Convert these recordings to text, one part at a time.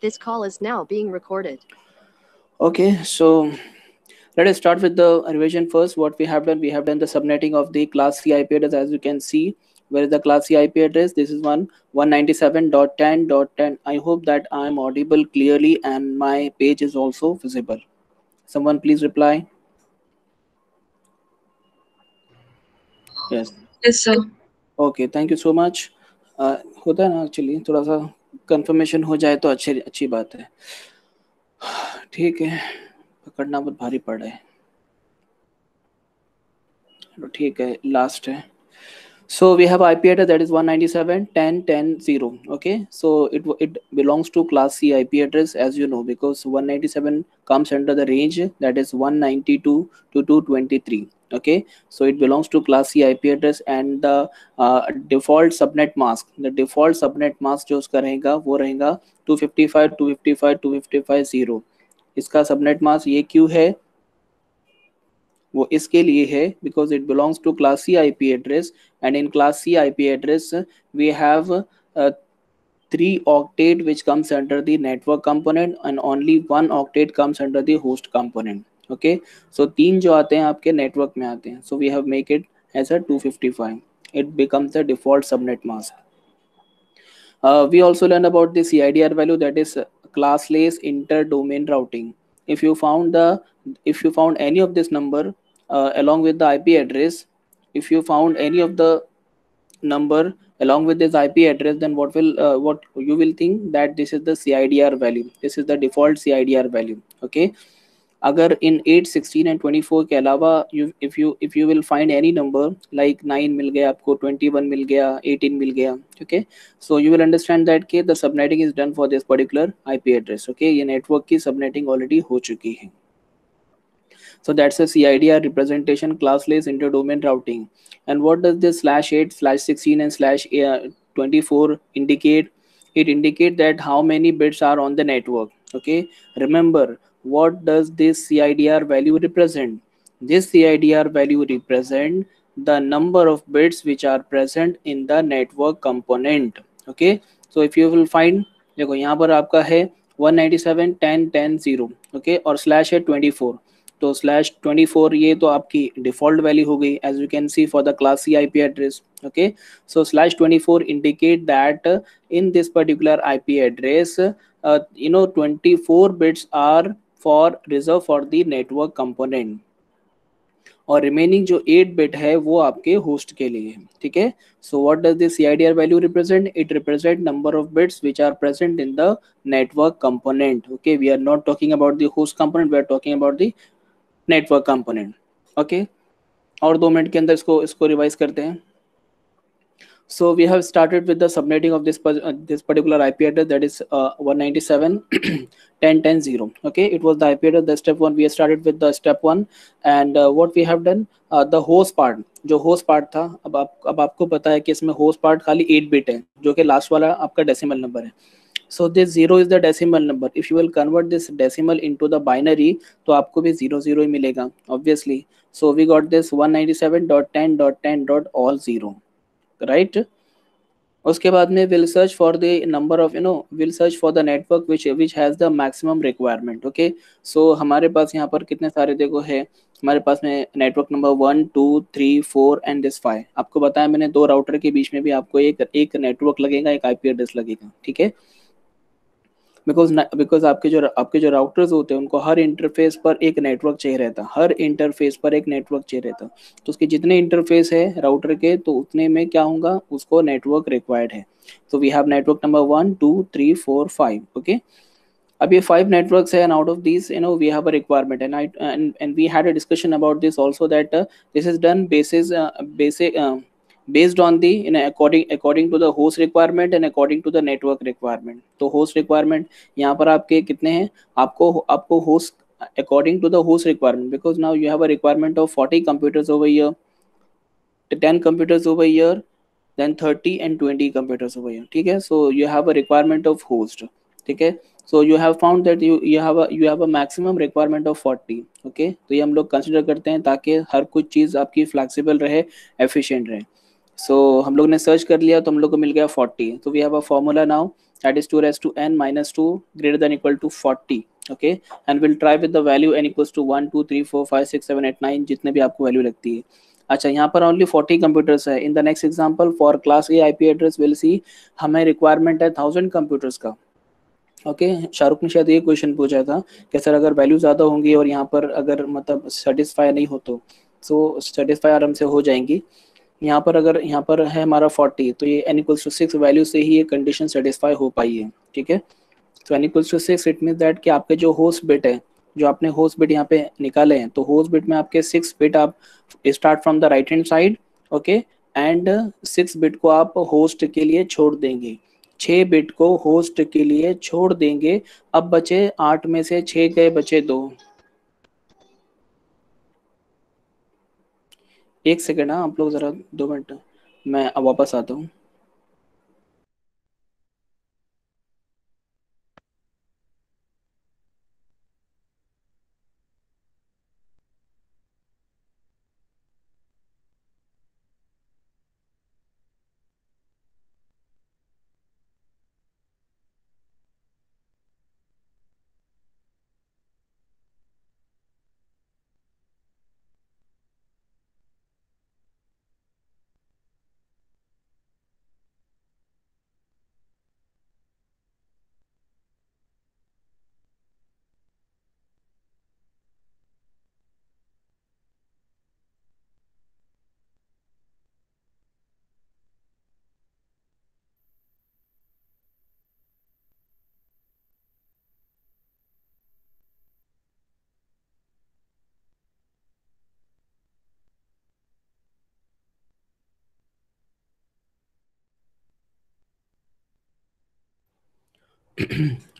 This call is now being recorded. Okay, so let us start with the revision first. What we have done, we have done the subnetting of the class C IP address as you can see. Where is the class C IP address? This is one 197.10.10. I hope that I am audible clearly and my page is also visible. Someone please reply. Yes. Yes, sir. Okay, thank you so much. Uh, होता है ना थोड़ा सा confirmation हो जाए तो अच्छी अच्छी बात है ठीक है पकड़ना बहुत भारी पड़ रहा है ठीक है लास्ट है so we have I P address that is one ninety seven ten ten zero okay so it it belongs to class C I P address as you know because one ninety seven comes under the range that is one ninety two two two twenty three okay so it belongs to class c ip address and the uh, default subnet mask the default subnet mask jo uska rahega wo rahega 255 255 255 0 iska subnet mask ye kyu hai wo iske liye hai because it belongs to class c ip address and in class c ip address we have uh, three octet which comes under the network component and only one octet comes under the host component okay so तीन जो आते हैं आपके network में आते हैं so we have make it as a 255 it becomes a default subnet mask we also learn about this C I D R value that is classless inter domain routing if you found the if you found any of this number along with the I P address if you found any of the number along with this ip address then what will uh, what you will think that this is the cidr value this is the default cidr value okay uh, अगर इन 8, 16 and 24 के अलावा you if you if you will find any number like 9 मिल गया आपको 21 मिल गया 18 मिल गया okay so you will understand that के the subnetting is done for this particular IP address okay ये नेटवर्क की सबनेटिंग ऑलरेडी हो चुकी है so that's a CIDR representation classless interdomain routing and what does this slash 8 slash 16 and slash 24 indicate it indicate that how many bits are on the network okay remember what does this CIDR value represent? This CIDR value represent the number of bits which are present in the network component. Okay, so if you will find देखो यहाँ पर आपका है 197 10 10 0 और slash है 24 तो slash 24 ये तो आपकी default value हो गई As you can see for the class C IP address. okay so slash 24 indicate that in this particular ip address uh, you know 24 bits are for reserve for the network component और remaining जो eight bit है वो आपके host के लिए ठीक है so what does this CIDR value represent it represent number of bits which are present in the network component okay we are not talking about the host component we are talking about the network component okay और दो minute के अंदर इसको इसको revise करते हैं So we have started with the subnetting of this uh, this particular IP address that is uh, 197 1010 Okay, it was the IP address. The step one we have started with the step one, and uh, what we have done uh, the host part जो host part था अब आप अब आपको पता है कि इसमें होस्ट पार्ट खाली एट बिट है जो कि लास्ट वाला आपका डेसिमल नंबर है so this zero is the decimal number if you will convert this decimal into the binary तो आपको भी जीरो जीरो ही मिलेगा obviously so we got this 197.10.10.all zero right उसके बाद में will search for the number of you know will search for the network which which has the maximum requirement okay so हमारे पास यहाँ पर कितने सारे देखो है हमारे पास में network number one two three four and this five आपको बताया मैंने दो राउटर के बीच में भी आपको एक एक नेटवर्क लगेगा एक आई एड्रेस लगेगा ठीक है बिकॉज बिकॉज आपके जो आपके जो राउटर्स होते हैं उनको हर इंटरफेस पर एक नेटवर्क चाहिए रहता हर इंटरफेस पर एक नेटवर्क चाहिए रहता तो उसके जितने इंटरफेस है राउटर के तो उतने में क्या होगा उसको नेटवर्क रिक्वायर्ड है तो we have network number one two three four five okay अब ये फाइव नेटवर्क्स है and out of this you know we have a requirement and I and we had a discussion about this also that this is done basis basic based on the you know, according according to the host requirement and according to the network requirement तो host requirement yahan par aapke kitne hain aapko aapko host according to the host requirement because now you have a requirement of 40 computers over here 10 computers over here then 30 and 20 computers over here theek hai so you have a requirement of host theek ठीक है so you have found you you you have you have a maximum requirement of forty okay तो ye hum log consider karte hain taaki har kuch cheez aapki flexible rahe efficient rahe so so, हम लोग ने search कर लिया तो हम लोग को मिल गया फोर्टी तो we have a formula now that is two raise to N minus two greater than equal to 40 okay and will try with the value n equals to one two three four five six seven eight nine जितने भी आपको value लगती है अच्छा यहाँ पर only forty computers है in the next example for class A I P address will see हमें रिक्वायरमेंट है थाउजेंड कंप्यूटर्स का ओके okay, शाहरुख ने शायद ये क्वेश्चन पूछा था कि सर अगर वैल्यू ज़्यादा होंगी और यहाँ पर अगर मतलब सेटिस्फाई नहीं हो तो सो सेटिस्फाई आराम से हो जाएंगी यहाँ पर अगर यहाँ पर है हमारा 40 तो ये n equals to six value से ही ये कंडीशन सेटिस्फाई हो पाई है ठीक है तो n equals to six it mean that कि आपके जो होस्ट बिट है जो आपने होस्ट बिट यहाँ पे निकाले हैं तो होस्ट बिट में आपके सिक्स बिट आप start from the right hand side okay and six bit को आप होस्ट के लिए छोड़ देंगे छः बिट को होस्ट के लिए छोड़ देंगे अब बचे आठ में से छः गए बचे दो एक सेकेंड हाँ आप लोग ज़रा दो मिनट मैं वापस आता हूँ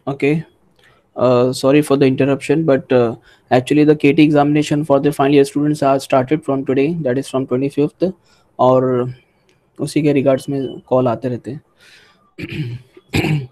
okay. Uh, sorry for the interruption, but uh, actually the KT examination for the final year students are started from today. That is from 25th और उसी के रिगार्ड्स में कॉल आते रहते हैं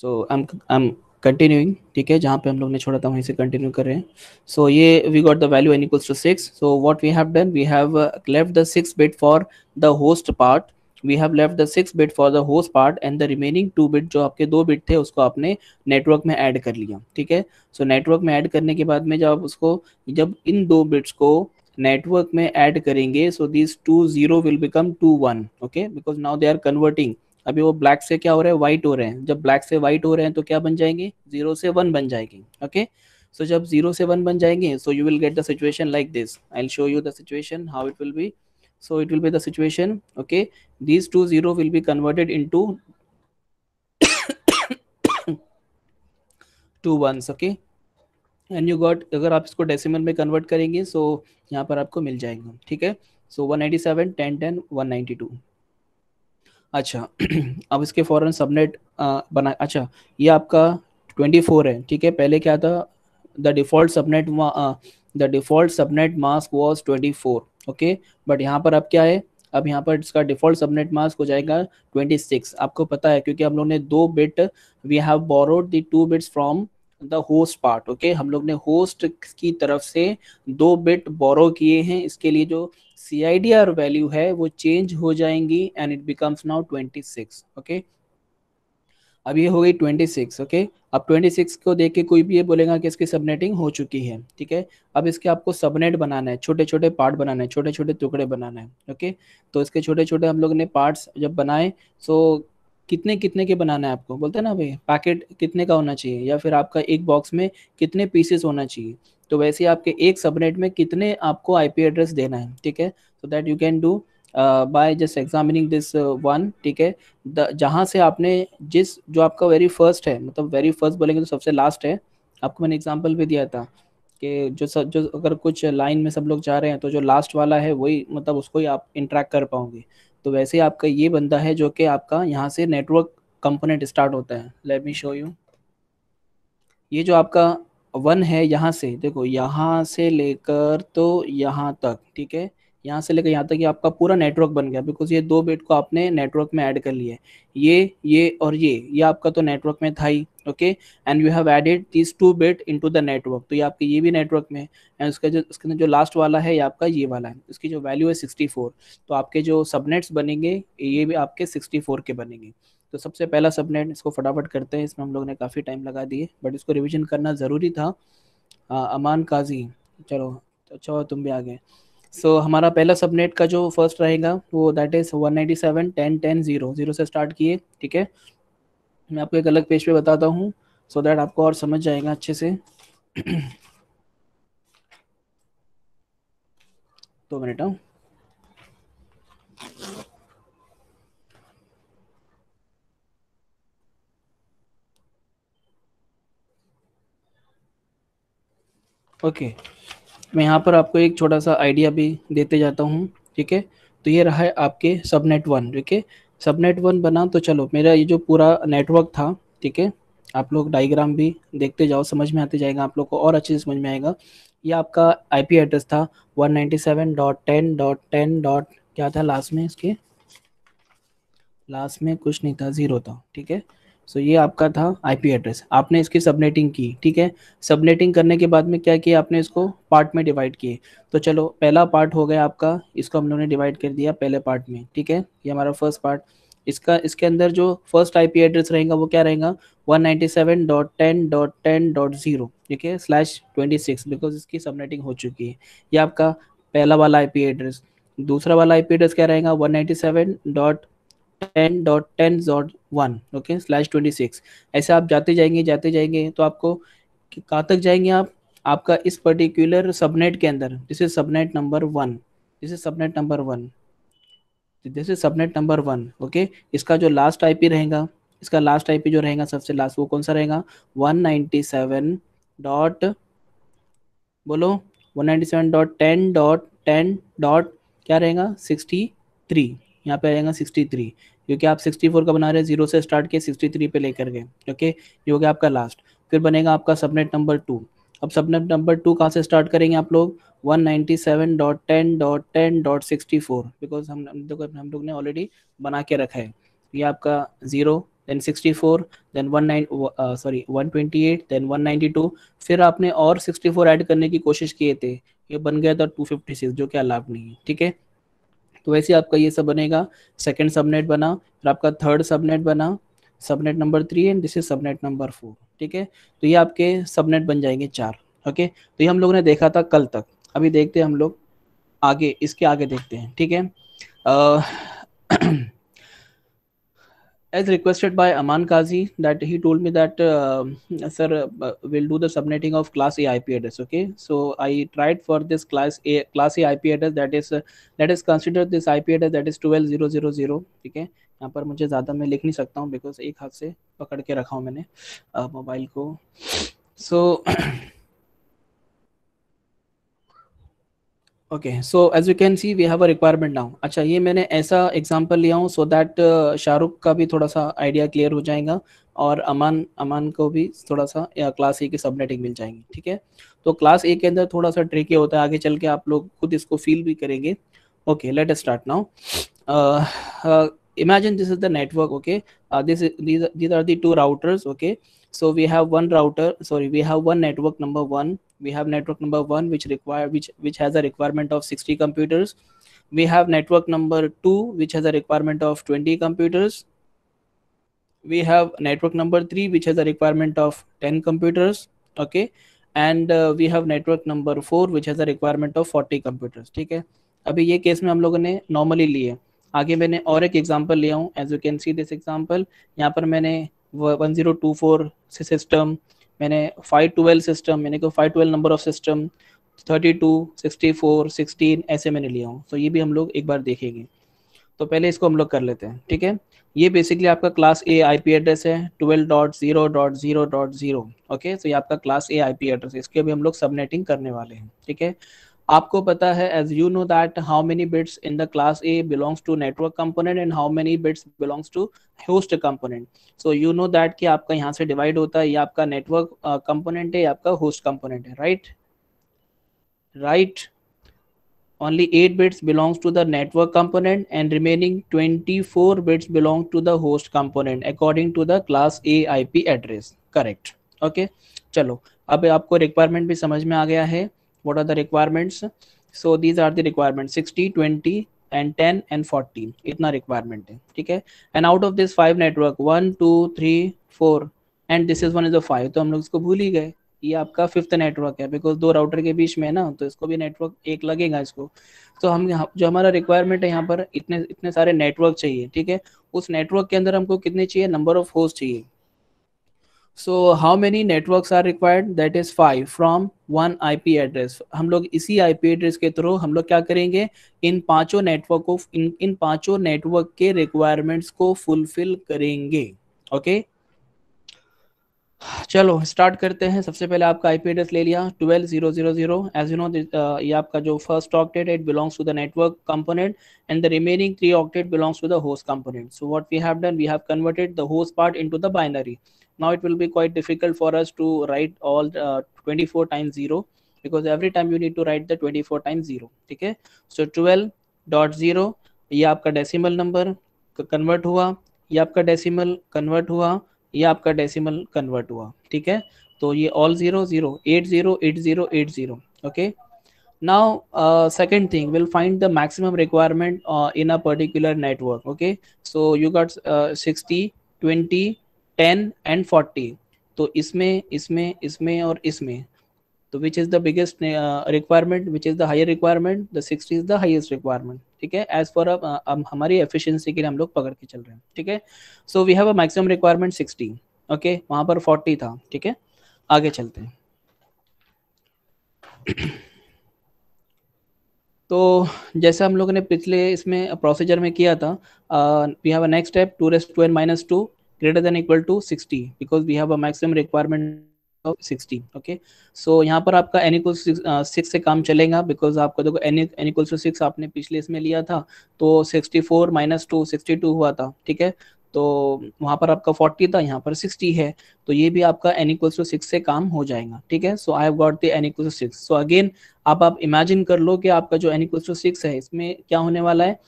so I am I am continuing ठीक है जहाँ पे हम लोग ने छोड़ा था वहीं से कंटिन्यू कर रहे हैं सो so, ये we got the value n equals to six so what we have done we have left the six bit for the host part we have left the six bit for the host part and the remaining two bit जो आपके दो bit थे उसको आपने network में add कर लिया ठीक है सो नेटवर्क में ऐड करने के बाद में जब आप उसको जब इन दो बिट्स को नेटवर्क में ऐड करेंगे so this two zero will become two one okay because now they are converting अभी वो ब्लैक से क्या हो रहा है वाइट हो रहे हैं जब ब्लैक से वाइट हो रहे हैं तो क्या बन जाएंगे जीरो से वन बन जाएंगे ओके okay? सो so, जब जीरो से वन बन जाएंगे so you will get the situation like this I will show you the situation how it will be so it will be the situation okay these two zero will be converted into two ones okay and you got अगर आप इसको decimal में convert करेंगे सो so यहाँ पर आपको मिल जाएगा ठीक है so one eighty seven ten ten one ninety two अच्छा अब इसके फ़ौरन सबनेट बना अच्छा ये आपका ट्वेंटी फोर है ठीक है पहले क्या था the default subnet the default subnet mask was twenty four okay but यहाँ पर अब क्या है अब यहाँ पर इसका डिफॉल्ट सबनेट मास्क हो जाएगा 26 आपको पता है क्योंकि हम लोग ने दो bit we have borrowed the two bits from the host part okay हम लोग ने होस्ट की तरफ से दो बिट बोरो किए हैं इसके लिए जो C I D R value है वो चेंज हो जाएंगी and it becomes now 26 okay okay? अब ये हो गई ट्वेंटी सिक्स ओके अब ट्वेंटी सिक्स को देख के कोई भी ये बोलेगा कि इसकी सबनेटिंग हो चुकी है ठीक है अब इसके आपको सबनेट बनाना है छोटे छोटे पार्ट बनाना है छोटे छोटे टुकड़े बनाना है ओके तो इसके छोटे छोटे हम लोग ने पार्ट्स जब बनाए सो कितने कितने के बनाना है आपको बोलते हैं ना भाई पैकेट कितने का होना चाहिए या फिर आपका एक बॉक्स में कितने पीसेस होना चाहिए तो वैसे आपके एक सबनेट में कितने आपको आईपी एड्रेस देना है ठीक है so that you can do by just examining this one ठीक है जहाँ से आपने जिस जो आपका वेरी फर्स्ट है मतलब वेरी फर्स्ट बोलेंगे तो सबसे लास्ट है आपको मैंने एग्जाम्पल भी दिया था कि जो सब जो अगर कुछ लाइन में सब लोग जा रहे हैं तो जो लास्ट वाला है वही मतलब उसको ही आप इंट्रैक्ट कर पाओगे तो वैसे ही आपका ये बंदा है जो कि आपका यहाँ से नेटवर्क कंपोनेंट स्टार्ट होता है लेट मी शो यू ये जो आपका वन है यहाँ से देखो यहाँ से लेकर तो यहाँ तक ठीक है यहाँ से लेकर यहाँ तक ये आपका पूरा नेटवर्क बन गया बिकॉज ये दो बिट को आपने नेटवर्क में ऐड कर लिया है ये ये और ये ये आपका तो नेटवर्क में था ही okay and you have added this two bit into the network तो ये आपके ये भी नेटवर्क में है एंड उसका जो उसके अंदर जो लास्ट वाला है ये आपका ये वाला है इसकी जो वैल्यू है 64 तो आपके जो सबनेट्स बनेंगे ये भी आपके 64 के बनेंगे तो सबसे पहला सबनेट इसको फटाफट करते हैं इसमें हम लोग ने काफ़ी टाइम लगा दिए बट इसको रिविजन करना ज़रूरी था आ, हाँ, अमान काजी चलो अच्छा हुआ तुम भी आ गए सो so, हमारा पहला सबनेट का जो फर्स्ट रहेगा वो that is one ninety seven ten ten zero zero से स्टार्ट किए ठीक है मैं आपको एक अलग पेज पे बताता हूँ सो दैट आपको और समझ जाएगा अच्छे से दो मिनट हूँ ओके okay. मैं यहाँ पर आपको एक छोटा सा आइडिया भी देते जाता हूँ ठीक है तो ये रहा है आपके सबनेट वन ठीक है सबनेट वन बना तो चलो मेरा ये जो पूरा नेटवर्क था ठीक है आप लोग डायग्राम भी देखते जाओ समझ में आते जाएगा आप लोग को और अच्छे से समझ में आएगा ये आपका आई एड्रेस था वन क्या था लास्ट में इसके लास्ट में कुछ नहीं था जीरो था ठीक है सो so, ये आपका था आईपी एड्रेस आपने इसकी सबनेटिंग की ठीक है सबनेटिंग करने के बाद में क्या किया आपने इसको पार्ट में डिवाइड किए तो चलो पहला पार्ट हो गया आपका इसको हम लोगों ने डिवाइड कर दिया पहले पार्ट में ठीक है ये हमारा फर्स्ट पार्ट इसका इसके अंदर जो फर्स्ट आईपी एड्रेस रहेगा वो क्या रहेगा जीरो ठीक है स्लैश सिक्स बिकॉज इसकी सबनेटिंग हो चुकी है ये आपका पहला वाला पी एड्रेस दूसरा वाला पी एड्रेस क्या रहेगा dot ten dot ten dot one okay slash twenty six ऐसे आप जाते जाएंगे जाते जाएंगे तो आपको कहाँ तक जाएंगे आप आपका इस पर्टिकुलर सबनेट के अंदर this is subnet number one this is subnet number one this is subnet number one okay इसका जो लास्ट आईपी रहेगा इसका लास्ट आईपी जो रहेगा सबसे लास्ट वो कौन सा रहेगा वन नाइन्टी सेवन डॉट बोलो one ninety seven dot ten dot ten dot क्या रहेगा सिक्सटी थ्री यहाँ पे आ जाएगा सिक्सटी थ्री क्योंकि आप सिक्सटी फोर का बना रहे हैं जीरो से स्टार्ट किए सिक्सटी थ्री पे लेकर गए ओके ये हो गया आपका लास्ट फिर बनेगा आपका सबनेट नंबर टू अब सबनेट नंबर टू कहाँ से स्टार्ट करेंगे आप लोग 197.10.10.64 बिकॉज हम देखो हम लोग ने ऑलरेडी बना के रखा है ये आपका zero then 64 then 19 sorry 128 then 192 फिर आपने और 64 ऐड करने की कोशिश किए थे ये बन गया था 256 जो कि अलाव नहीं है ठीक है तो वैसे आपका ये सब बनेगा सेकेंड सबनेट बना फिर आपका थर्ड सबनेट बना subnet number three and this is subnet number four ठीक है तो ये आपके सबनेट बन जाएंगे चार ओके तो ये हम लोगों ने देखा था कल तक अभी देखते हैं हम लोग आगे इसके आगे देखते हैं ठीक है as requested by Aman Kazi that he told me that uh, sir uh, we'll do the subnetting of class A IP address okay so I tried for this class A class A IP address that is uh, let us consider this IP address that is 12000 okay है यहाँ पर मुझे ज़्यादा मैं लिख नहीं सकता हूँ बिकॉज एक हाथ से पकड़ के रखा हूँ मैंने मोबाइल को so so, okay so as you can see we have a requirement now अच्छा ये मैंने ऐसा एग्जांपल लिया हूँ सो दैट uh, शाहरुख का भी थोड़ा सा आइडिया क्लियर हो जाएगा और अमान अमान को भी थोड़ा सा क्लास ए की सबनेटिंग मिल जाएंगी ठीक है तो क्लास ए के अंदर थोड़ा सा ट्रिकी होता है आगे चल के आप लोग खुद इसको फील भी करेंगे okay let start now imagine this is the network okay this this is these, these are okay so we have one router sorry we have one network number 1 we have network number 1 which require which which has a requirement of 60 computers we have network number 2 which has a requirement of 20 computers we have network number 3 which has a requirement of 10 computers okay and uh, we have network number 4 which has a requirement of 40 computers theek hai abhi ye case mein hum logon ne normally liye aage maine aur ek example liya hu as you can see this example yahan par maine one zero two four system मैंने five twelve system मैंने को five twelve number of system thirty two sixty four sixteen ऐसे मैंने लिया हूँ तो ये भी हम लोग एक बार देखेंगे तो पहले इसको हम लोग कर लेते हैं ठीक है ये बेसिकली आपका क्लास ए आईपी एड्रेस है twelve dot zero dot zero dot zero okay तो ये आपका क्लास ए आईपी एड्रेस है इसके भी हम लोग सबनेटिंग करने वाले हैं ठीक है आपको पता है as you know that how many bits in the class A belongs to network component and how many bits belongs to host component so you know that कि आपका यहाँ से डिवाइड होता है ये आपका नेटवर्क कंपोनेंट है आपका होस्ट कंपोनेंट है right right only 8 bits belongs to the network component and remaining 24 bits belong to the host component according to the class A IP address correct okay चलो अब आपको रिक्वायरमेंट भी समझ में आ गया है what are the requirements so these are the requirements 60 20 and ten and fourteen इतना requirement है ठीक है and out of five network network one two three four and this is one is five तो हम लोग इसको भूल ही गए ये आपका फिफ्थ नेटवर्क है बिकॉज दो राउटर के बीच में है ना तो इसको भी नेटवर्क एक लगेगा इसको तो हम जो हमारा रिक्वायरमेंट है यहाँ पर इतने इतने सारे नेटवर्क चाहिए ठीक है उस नेटवर्क के अंदर हमको कितने चाहिए नंबर ऑफ होस्ट चाहिए so how many network are required that is five from one P address हम लोग इसी आई पी एड्रेस के थ्रू हम लोग क्या करेंगे इन पांचों नेटवर्क को इन इन पांचों नेटवर्क के रिक्वायरमेंट्स को फुलफिल करेंगे ओके okay? चलो स्टार्ट करते हैं सबसे पहले आपका आईपी एड्रेस ले लिया twelve zero zero zero as you know ये आपका जो first octet it belongs to the network component and the remaining three octet belongs to the host component so what we have done we have converted the host part into the binary now it will be quite difficult for us to write all uh, 24 times 0 because every time you need to write the 24 times 0 okay so 12 dot 0 ye aapka decimal number convert hua ye aapka decimal convert hua ये आपका decimal convert हुआ ठीक है तो ये all zero zero eight zero eight zero eight zero okay now uh, second thing we'll find the maximum requirement uh, in a particular network okay so you got uh, 60 ten and forty तो इसमें इसमें इसमें और इसमें तो which is the biggest requirement which is the higher requirement the sixty is the highest requirement ठीक है as for अब हमारी एफिशिएंसी के लिए हम लोग पकड़ के चल रहे हैं ठीक है so we have a maximum requirement sixty okay वहाँ पर फोर्टी था ठीक है आगे चलते हैं तो जैसे हम लोगों ने पिछले इसमें प्रोसीजर में किया था we have a next step two raised to N minus two greater than equal to 60 because we have a maximum requirement of 60 okay so yahan par aapka n equals uh, 6 से काम चलेगा because आपका dekho n n equals to 6 aapne pichle isme liya tha to 64 minus 2 62 hua tha theek hai तो वहां पर आपका 40 था यहाँ पर 60 है तो ये भी आपका n इक्वल टू सिक्स से काम हो जाएगा ठीक है so I have got the n equals to 6 so again आप आप इमेजिन कर लो कि आपका जो n इक्वल टू सिक्स है इसमें क्या होने वाला है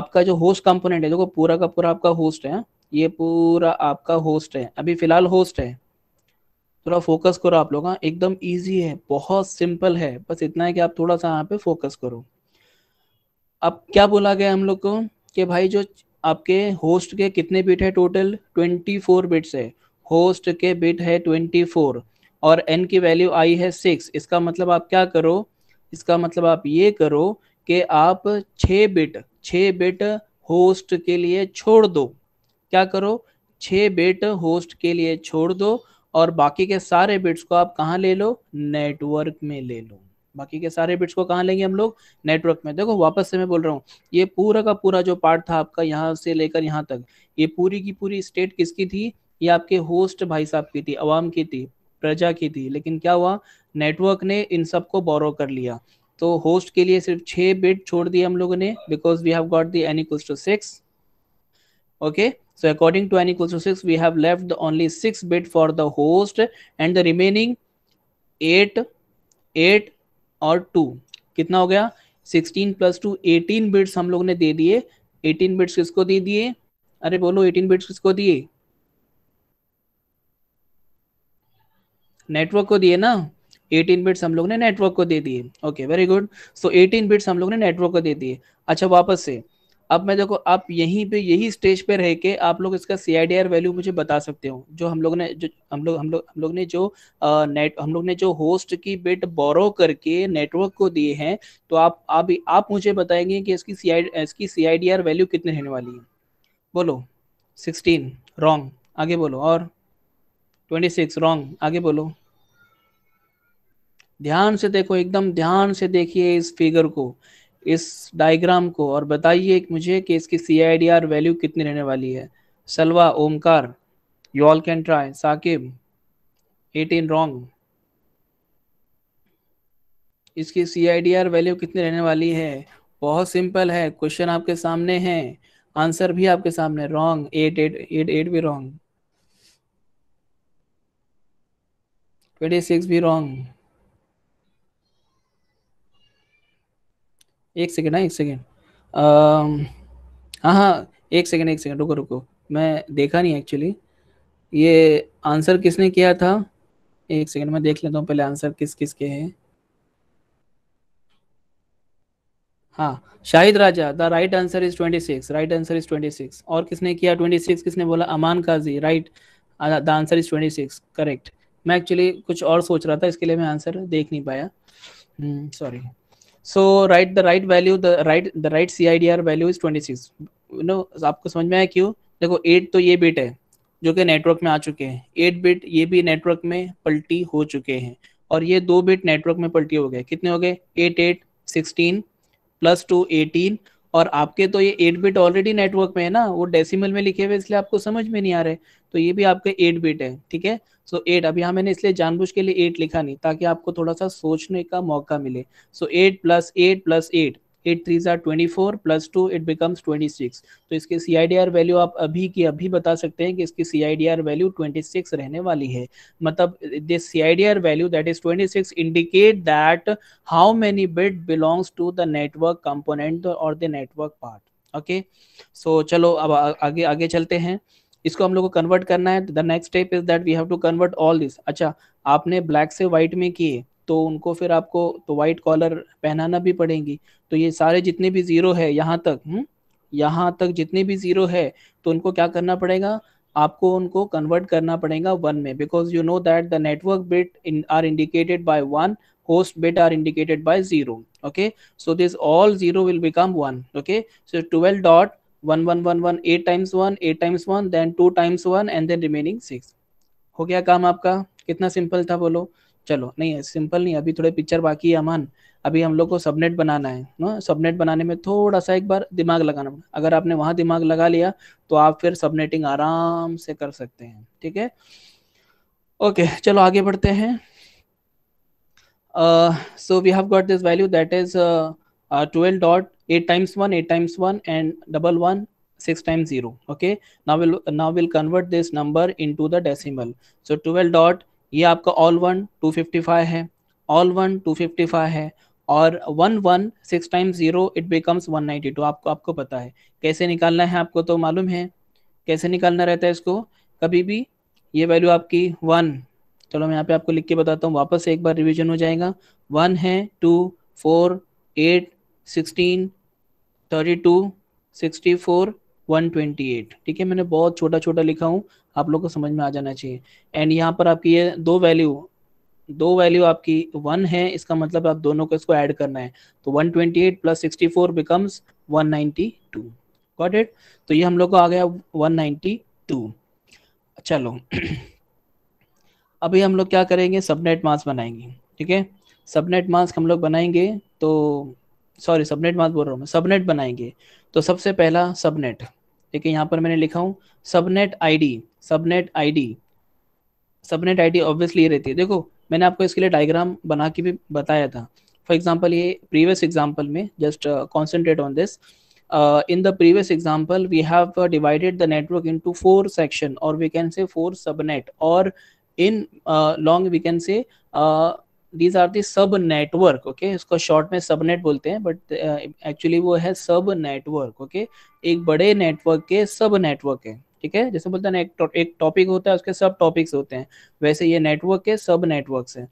आपका जो होस्ट कंपोनेंट है देखो पूरा का पूरा आपका होस्ट है ये पूरा आपका होस्ट है अभी फिलहाल होस्ट है थोड़ा फोकस करो आप लोग हाँ। एकदम इजी है बहुत सिंपल है बस इतना है कि आप थोड़ा सा यहाँ पे फोकस करो अब क्या बोला गया हम लोग को कि भाई जो आपके होस्ट के कितने बिट है टोटल ट्वेंटी फोर बिट्स है होस्ट के बिट है ट्वेंटी फोर और एन की वैल्यू आई है सिक्स इसका मतलब आप क्या करो इसका मतलब आप ये करो कि आप छ बिट छ बिट होस्ट के लिए छोड़ दो क्या करो छः बिट होस्ट के लिए छोड़ दो और बाकी के सारे बिट्स को आप कहाँ ले लो नेटवर्क में ले लो बाकी के सारे बिट्स को कहाँ लेंगे हम लोग नेटवर्क में देखो वापस से मैं बोल रहा हूँ ये पूरा का पूरा जो पार्ट था आपका यहाँ से लेकर यहाँ तक ये पूरी की पूरी स्टेट किसकी थी ये आपके होस्ट भाई साहब की थी अवाम की थी प्रजा की थी लेकिन क्या हुआ नेटवर्क ने इन सब को बोरो कर लिया तो होस्ट के लिए सिर्फ छह बिट छोड़ दिए हम लोगों ने because we have got the n equals to six okay So according to n equals to 6, we have left only 6 bit for the host and the remaining 8, 8 और 2. कितना हो गया 16 प्लस टू एटीन बिट्स हम लोग ने दे दिए 18 bits किसको दे दिए अरे बोलो 18 बिट्स किसको दिए नेटवर्क को दिए ना 18 बिट्स हम लोग ने नेटवर्क को दे दिए okay very good so 18 bits हम लोग ने नेटवर्क को दे दिए अच्छा वापस से अब मैं देखो आप यहीं पे यही स्टेज पे रह के आप लोग इसका C I D R value मुझे बता सकते हो जो हम लोग ने जो हम लोग हम लोग हम लोग ने जो नेट हम लोग ने जो होस्ट की बिट बोरो करके नेटवर्क को दिए हैं तो आप आप आप मुझे बताएंगे कि इसकी सी आई इसकी C I D R value कितनी रहने वाली है बोलो सिक्सटीन रॉन्ग आगे बोलो और ट्वेंटी सिक्स रॉन्ग आगे बोलो ध्यान से देखो एकदम ध्यान से देखिए इस फिगर को इस डायग्राम को और बताइए मुझे कि इसकी C I D R value कितनी रहने वाली है Salwa Omkar you all can try Saqib eighteen wrong इसकी C I D R value कितनी रहने वाली है बहुत सिंपल है क्वेश्चन आपके सामने है आंसर भी आपके सामने wrong eight eight eight eight भी रॉन्ग ट्वेंटी सिक्स भी रॉन्ग एक सेकेंड हाँ एक सेकेंड um, हाँ हाँ एक सेकेंड एक सेकेंड रुको रुको मैं देखा नहीं एक्चुअली ये आंसर किसने किया था एक सेकेंड मैं देख लेता हूँ पहले आंसर किस किस के हैं हाँ Shahid Raja the right answer is twenty six right answer is twenty six और किसने किया ट्वेंटी सिक्स किसने बोला Aman Kazi right the answer is twenty six correct मैं एक्चुअली कुछ और सोच रहा था इसके लिए मैं आंसर देख नहीं पाया sorry hmm, right value the right the right C I D R value is twenty six no आपको समझ में आया क्यों देखो एट तो ये बिट है जो कि नेटवर्क में आ चुके हैं एट बिट ये भी नेटवर्क में पलटी हो चुके हैं और ये दो बिट नेटवर्क में पलटी हो गए कितने हो गए eight eight sixteen plus two eighteen और आपके तो ये एट बिट ऑलरेडी नेटवर्क में है ना वो डेसिमल में लिखे हुए इसलिए आपको समझ में नहीं आ रहे तो ये भी आपके एट बिट है ठीक है सो एट अब यहाँ मैंने इसलिए जानबूझ के लिए एट लिखा नहीं ताकि आपको थोड़ा सा सोचने का मौका मिले so eight plus eight plus eight eight three are twenty four plus two it becomes twenty six तो इसके C I D R value आप अभी की अभी बता सकते हैं कि इसकी C I D R value twenty six रहने वाली है मतलब this C I D R value that is twenty six indicate that how many bit belongs to the network component और the network part okay so चलो अब आगे आगे चलते हैं इसको हम लोग को कन्वर्ट करना है the next step is that we have to convert all this अच्छा आपने ब्लैक से व्हाइट में किए तो उनको फिर आपको तो वाइट कॉलर पहनाना भी पड़ेंगी तो ये सारे जितने भी ज़ीरो है यहाँ तक हुँ? हम्म, यहाँ तक जितने भी ज़ीरो है तो उनको क्या करना पड़ेगा आपको उनको कन्वर्ट करना पड़ेगा वन में because you know that the network bit in are indicated by one host bit are indicated by zero okay so this all zero will become one okay so twelve dot one one one one eight times one eight times one then two times one and then remaining six हो गया काम आपका कितना simple था बोलो चलो नहीं simple नहीं अभी थोड़े पिक्चर बाकी है अमान अभी हम लोग को सबनेट बनाना है ना हाँ, सबनेट बनाने में थोड़ा सा एक बार दिमाग लगाना पड़ा अगर आपने वहाँ दिमाग लगा लिया तो आप फिर सबनेटिंग आराम से कर सकते हैं ठीक है ओके चलो आगे बढ़ते हैं so we have got this value that is twelve dot eight times one eight times one and double one 6 times 0 okay now we'll now we'll convert this number into the decimal so twelve dot ये आपका all one two fifty five है all one two fifty five है और one one six time zero it becomes one ninety two आपको आपको पता है कैसे निकालना है आपको तो मालूम है कैसे निकालना रहता है इसको कभी भी ये वैल्यू आपकी वन चलो मैं यहाँ पे आपको लिख के बताता हूँ वापस एक बार रिविजन हो जाएगा वन है two four eight sixteen thirty two sixty four one twenty eight ठीक है मैंने बहुत छोटा छोटा लिखा हूँ आप लोग को समझ में आ जाना चाहिए एंड यहाँ पर आपकी ये दो वैल्यू दो वैल्यू आपकी वन है इसका मतलब आप दोनों को इसको ऐड करना है तो 128 twenty eight plus sixty four becomes one two got it तो ये हम लोग को आ गया 192 चलो अभी हम लोग क्या करेंगे सबनेट मास बनाएंगे ठीक है सबनेट मास्क हम लोग बनाएंगे तो सॉरी सबनेट मास बोल रहा हूँ मैं सबनेट बनाएंगे तो सबसे पहला सबनेट ठीक है यहाँ पर मैंने लिखा हूँ subnet ID subnet ID subnet ID obviously ये रहती है देखो मैंने आपको इसके लिए डायग्राम बना के भी बताया था फॉर एग्जाम्पल ये प्रीवियस एग्जाम्पल में just concentrate on this in the previous example we have divided the network into four section और we can say four subnet और in long we can say these are the sub network okay इसको short में सब net बोलते हैं but actually uh, वो है सब नेटवर्क ओके okay? एक बड़े नेटवर्क के सब नेटवर्क है ठीक है जैसे बोलते हैं ना एक टॉपिक होता है उसके सब टॉपिक्स होते हैं वैसे ये नेटवर्क के सब नेटवर्क है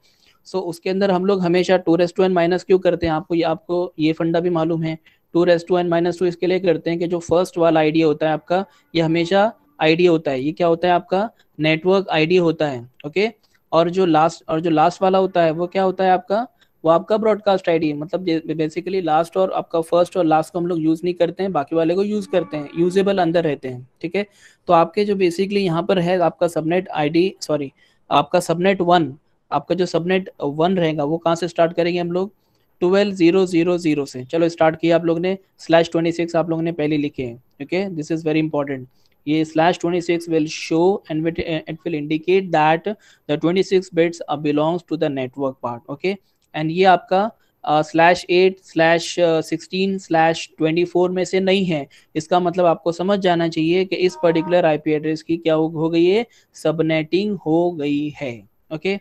सो so, उसके अंदर हम लोग हमेशा two raise to N minus क्यों करते हैं आपको ये आपको ये फंडा भी मालूम है two raise to N minus two इसके लिए करते हैं कि जो फर्स्ट वाला आइडिया होता है आपका ये हमेशा आइडिया होता है ये क्या होता है आपका नेटवर्क आइडिया होता है ओके और जो लास्ट और जो लास्ट वाला होता है वो क्या होता है आपका वो आपका ब्रॉडकास्ट आईडी है मतलब बेसिकली लास्ट और आपका फर्स्ट और लास्ट को हम लोग यूज़ नहीं करते हैं बाकी वाले को यूज़ करते हैं यूजेबल अंदर रहते हैं ठीक है तो आपके जो बेसिकली यहाँ पर है आपका सबनेट आईडी सॉरी आपका सबनेट वन आपका जो सबनेट वन रहेगा वो कहाँ से स्टार्ट करेंगे हम लोग ट्वेल्व जीरो जीरो जीरो से चलो स्टार्ट किया आप लोग ने स्लैश ट्वेंटी सिक्स आप लोग ने पहले लिखे हैं okay this is very important ये slash twenty six will show and it will indicate that the twenty six bits belongs to the network part okay and ये आपका slash eight slash sixteen slash twenty four में से नहीं है इसका मतलब आपको समझ जाना चाहिए कि इस पर्टिकुलर आईपी एड्रेस की क्या हो गई है सबनेटिंग हो गई है ओके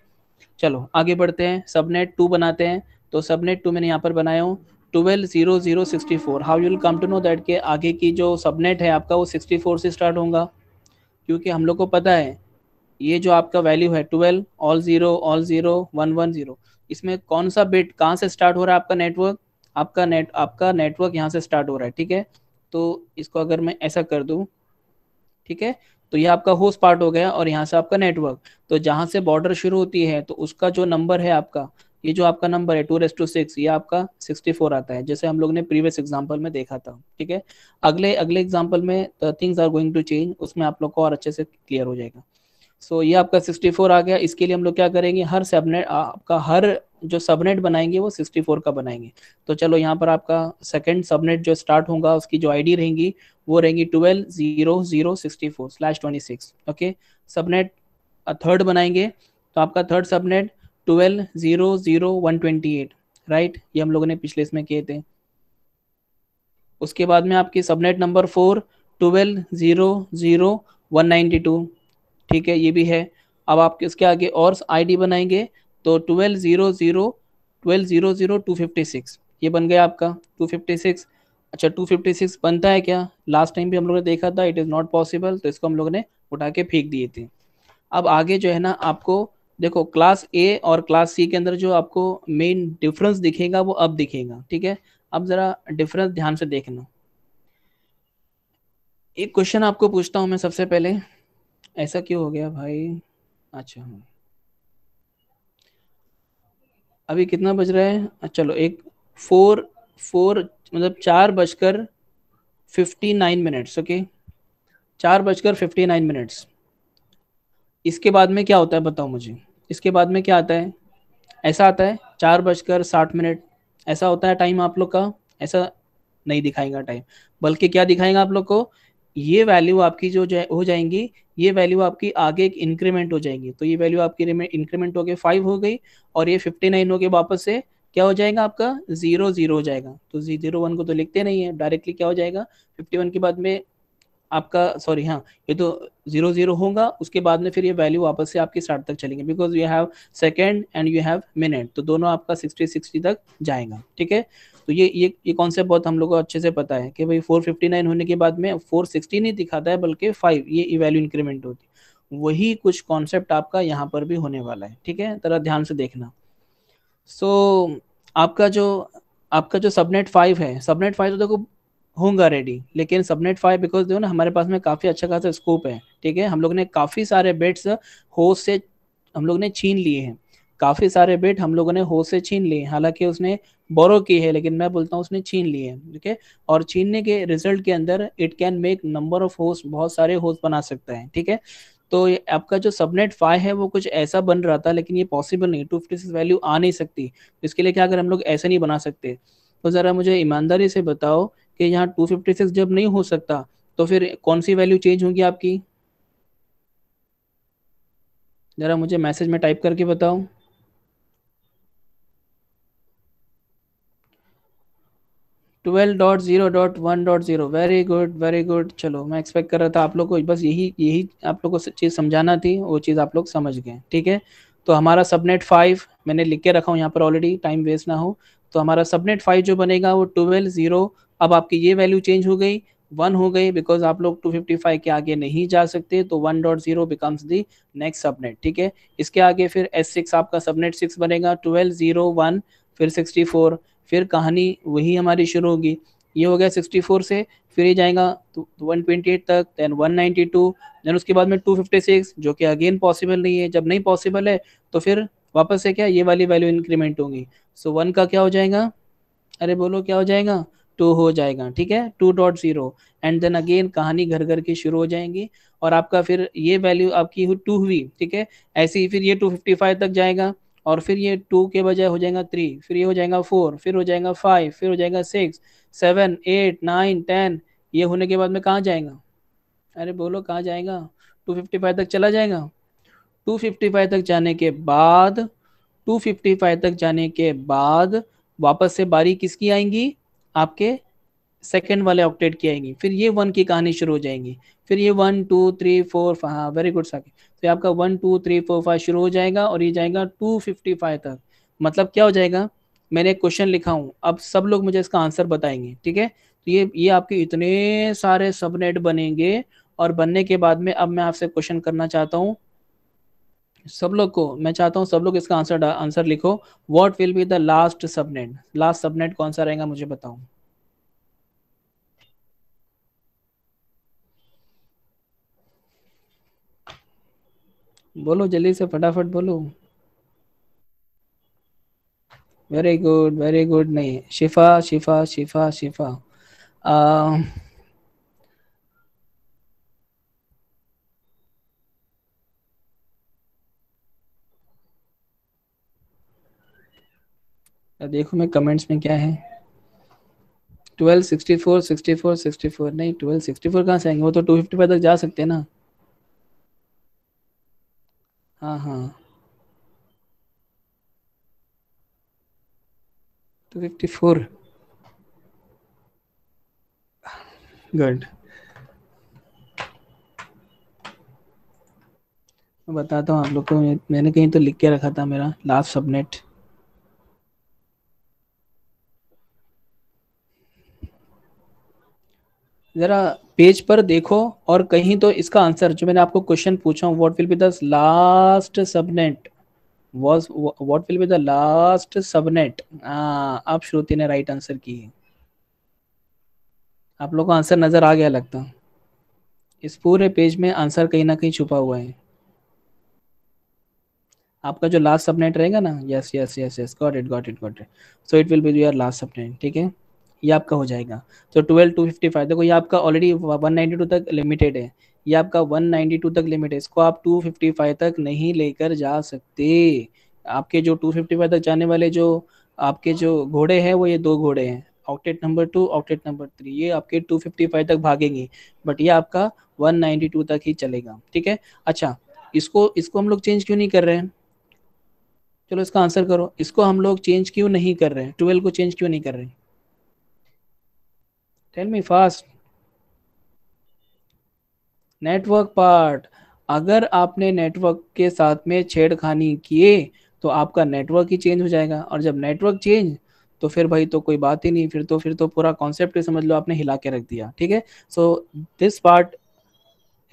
चलो आगे बढ़ते हैं सबनेट टू बनाते हैं तो सबनेट टू मैंने यहाँ पर बनाया हूँ twelve zero zero sixty four how you'll come to know that के आगे की जो सबनेट है आपका वो सिक्सटी फोर से स्टार्ट होगा क्योंकि हम लोग को पता है ये जो आपका वैल्यू है twelve all zero all zero one one zero इसमें कौन सा बिट कहाँ से स्टार्ट हो रहा है आपका नेटवर्क आपका नेट आपका नेटवर्क यहाँ से स्टार्ट हो रहा है ठीक है तो इसको अगर मैं ऐसा कर दूँ ठीक है तो ये आपका होस्ट पार्ट हो गया और यहाँ से आपका नेटवर्क तो जहाँ से बॉर्डर शुरू होती है तो उसका जो नंबर है आपका ये जो आपका नंबर है टू रेस टू सिक्स ये आपका सिक्सटी फोर आता है जैसे हम लोग ने प्रीवियस एग्जाम्पल में देखा था ठीक है अगले अगले एग्जाम्पल में things are going to change उसमें आप लोग को और अच्छे से क्लियर हो जाएगा सो so, ये आपका 64 आ गया इसके लिए हम लोग क्या करेंगे हर सबनेट आपका हर जो सबनेट बनाएंगे वो 64 का बनाएंगे तो चलो यहाँ पर आपका सेकंड सबनेट जो स्टार्ट होगा उसकी जो आईडी रहेंगी वो रहेगी twelve zero zero sixty four slash twenty six okay subnet third बनाएंगे तो आपका third subnet twelve zero zero one twenty eight right ये हम लोगों ने पिछले इसमें किए थे उसके बाद में आपकी subnet number four twelve zero zero one ninety two ठीक है ये भी है अब आप किसके आगे और आईडी बनाएंगे तो twelve zero zero twelve zero zero two fifty six ये बन गया आपका टू फिफ्टी सिक्स अच्छा टू फिफ्टी सिक्स बनता है क्या लास्ट टाइम भी हम लोगों ने देखा था इट इज़ नॉट पॉसिबल तो इसको हम लोगों ने उठा के फेंक दिए थे अब आगे जो है ना आपको देखो क्लास ए और क्लास सी के अंदर जो आपको मेन डिफरेंस दिखेगा वो अब दिखेगा ठीक है अब ज़रा डिफरेंस ध्यान से देखना एक क्वेश्चन आपको पूछता हूं मैं सबसे पहले ऐसा क्यों हो गया भाई अच्छा हाँ अभी कितना बज रहा है चलो एक फोर फोर मतलब चार बजकर फिफ्टी नाइन मिनट्स ओके चार बजकर फिफ्टी नाइन मिनट्स इसके बाद में क्या होता है बताओ मुझे इसके बाद में क्या आता है ऐसा आता है चार बजकर साठ मिनट ऐसा होता है टाइम आप लोग का ऐसा नहीं दिखाएगा टाइम बल्कि क्या दिखाएगा आप लोग को ये वैल्यू आपकी जो हो जाएंगी ये वैल्यू आपकी आगे एक इंक्रीमेंट हो जाएगी तो ये वैल्यू आपकी इंक्रीमेंट होकर फाइव हो गई और ये फिफ्टी नाइन होकर वापस से क्या हो जाएगा आपका जीरो जीरो हो जाएगा तो जी जीरो वन को तो लिखते नहीं है डायरेक्टली क्या हो जाएगा फिफ्टी वन के बाद में आपका सॉरी हाँ ये तो जीरो जीरो होगा उसके बाद में फिर ये वैल्यू वापस से आपके स्टार्ट तक चलेंगे because you have second and you have minute तो दोनों आपका सिक्सटी सिक्सटी तक जाएगा ठीक है तो ये ये ये कॉन्सेप्ट बहुत हम लोग को अच्छे से पता है कि भाई 459 होने के बाद में 460 नहीं दिखाता है बल्कि 5 ये वैल्यू इंक्रीमेंट होती है वही कुछ कॉन्सेप्ट आपका यहाँ पर भी होने वाला है ठीक है तरह ध्यान से देखना सो so, आपका जो आपका जो सबनेट फाइव है सबनेट फाइव तो देखो होंगे रेडी लेकिन सबनेट फाइव बिकॉज देखो ना हमारे पास में काफ़ी अच्छा खासा स्कोप है ठीक है हम लोग ने काफ़ी सारे बेट्स होस्ट से हम लोग ने छीन लिए हैं काफी सारे बेट हम लोगों ने हो से छीन लिए हालांकि उसने बोरो की है लेकिन मैं बोलता हूँ उसने छीन लिए है ठीक है और छीनने के रिजल्ट के अंदर it can make number of host बहुत सारे होस्ट बना सकता है ठीक है तो आपका जो सबनेट फाइव है वो कुछ ऐसा बन रहा था लेकिन ये पॉसिबल नहीं टू फिफ्टी सिक्स वैल्यू आ नहीं सकती इसके लिए क्या अगर हम लोग ऐसे नहीं बना सकते तो ज़रा मुझे ईमानदारी से बताओ कि यहाँ टू फिफ्टी सिक्स जब नहीं हो सकता तो फिर कौन सी वैल्यू चेंज होगी आपकी ज़रा मुझे मैसेज में टाइप करके बताओ 12.0.1.0 वेरी गुड वेरी गुड चलो मैं एक्सपेक्ट कर रहा था आप लोग को बस यही यही आप लोग को चीज़ समझाना थी वो चीज़ आप लोग समझ गए ठीक है तो हमारा सबनेट फाइव मैंने लिख के रखा हूँ यहाँ पर ऑलरेडी टाइम वेस्ट ना हो तो हमारा सबनेट फाइव जो बनेगा वो ट्वेल्व जीरो अब आपकी ये वैल्यू चेंज हो गई वन हो गई बिकॉज आप लोग टू फिफ्टी फाइव के आगे नहीं जा सकते तो one dot zero becomes the next subnet ठीक है इसके आगे फिर एस सिक्स आपका सबनेट सिक्स बनेगा वन फिर फोर फिर कहानी वही हमारी शुरू होगी ये हो गया 64 से फिर ये जाएगा तो 128 तो तक देन 192 देन उसके बाद में 256 जो कि अगेन पॉसिबल नहीं है जब नहीं पॉसिबल है तो फिर वापस से क्या ये वाली वैल्यू इंक्रीमेंट होगी सो वन का क्या हो जाएगा अरे बोलो क्या हो जाएगा टू हो जाएगा ठीक है two dot zero and then again कहानी घर घर की शुरू हो जाएंगी और आपका फिर ये वैल्यू आपकी टू हुई ठीक है ऐसे ही फिर ये टू फिफ्टी फाइव तक जाएगा और फिर ये टू के बजाय हो जाएगा थ्री फिर ये हो जाएगा फोर फिर हो जाएगा फाइव फिर हो जाएगा six seven eight nine ten ये होने के बाद में कहाँ जाएगा अरे बोलो कहाँ जाएगा टू फिफ्टी फाइव तक चला जाएगा टू फिफ्टी फाइव तक जाने के बाद टू फिफ्टी फाइव तक जाने के बाद वापस से बारी किसकी आएंगी आपके सेकेंड वाले ऑक्टेट की आएगी फिर ये वन की कहानी शुरू हो जाएगी फिर ये वन टू थ्री फोर हाँ वेरी गुड साकिब तो ये आपका one two three four five शुरू हो जाएगा और ये जाएगा टू फिफ्टी फाइव तक मतलब क्या हो जाएगा मैंने क्वेश्चन लिखा हूँ अब सब लोग मुझे इसका आंसर बताएंगे ठीक है तो ये ये आपके इतने सारे सबनेट बनेंगे और बनने के बाद में अब मैं आपसे क्वेश्चन करना चाहता हूँ सब लोग को मैं चाहता हूँ सब लोग इसका आंसर आंसर लिखो what will be the last subnet last subnet कौन सा रहेगा मुझे बताऊँ बोलो जल्दी से फटाफट बोलो वेरी गुड वेरी गुड नहीं शिफा शिफा शिफा शिफा आ, देखो मैं कमेंट्स में क्या है twelve sixty four sixty four sixty four नहीं ट्वेल्व सिक्सटी फोर कहाँ से आएंगे वो तो टू फिफ्टी फाइव तक जा सकते हैं ना हाँ हाँ टू फिफ्टी फोर गुड मैं बताता हूँ आप लोग को मैंने कहीं तो लिख के रखा था मेरा लास्ट सबनेट जरा पेज पर देखो और कहीं तो इसका आंसर जो मैंने आपको क्वेश्चन पूछा what will be the last subnet was what will be the last subnet आप श्रुति ने राइट आंसर की है आप लोग को आंसर नज़र आ गया लगता इस पूरे पेज में आंसर कहीं ना कहीं छुपा हुआ है आपका जो लास्ट सबनेट रहेगा ना yes yes yes yes got it got it got it so it will be your last subnet ठीक है ये आपका हो जाएगा तो ट्वेल्व टू फिफ्टी फाइव देखो ये आपका ऑलरेडी वन नाइन्टी टू तक लिमिटेड है ये आपका वन नाइन्टी टू तक लिमिट है इसको आप टू फिफ्टी फाइव तक नहीं लेकर जा सकते आपके जो टू फिफ्टी फाइव तक जाने वाले जो आपके जो घोड़े हैं वो ये दो घोड़े हैं octet number two octet number three ये आपके टू फिफ्टी फाइव तक भागेंगे बट ये आपका वन नाइन्टी टू तक ही चलेगा ठीक है अच्छा इसको इसको हम लोग चेंज क्यों नहीं कर रहे हैं चलो इसका आंसर करो इसको हम लोग चेंज क्यों नहीं कर रहे हैं ट्वेल्व को चेंज क्यों नहीं कर रहे हैं tell me fast network part अगर आपने नेटवर्क के साथ में छेड़खानी किए तो आपका नेटवर्क ही चेंज हो जाएगा और जब नेटवर्क चेंज तो फिर भाई तो कोई बात ही नहीं फिर तो फिर तो पूरा कॉन्सेप्ट ही समझ लो आपने हिला के रख दिया ठीक है so this part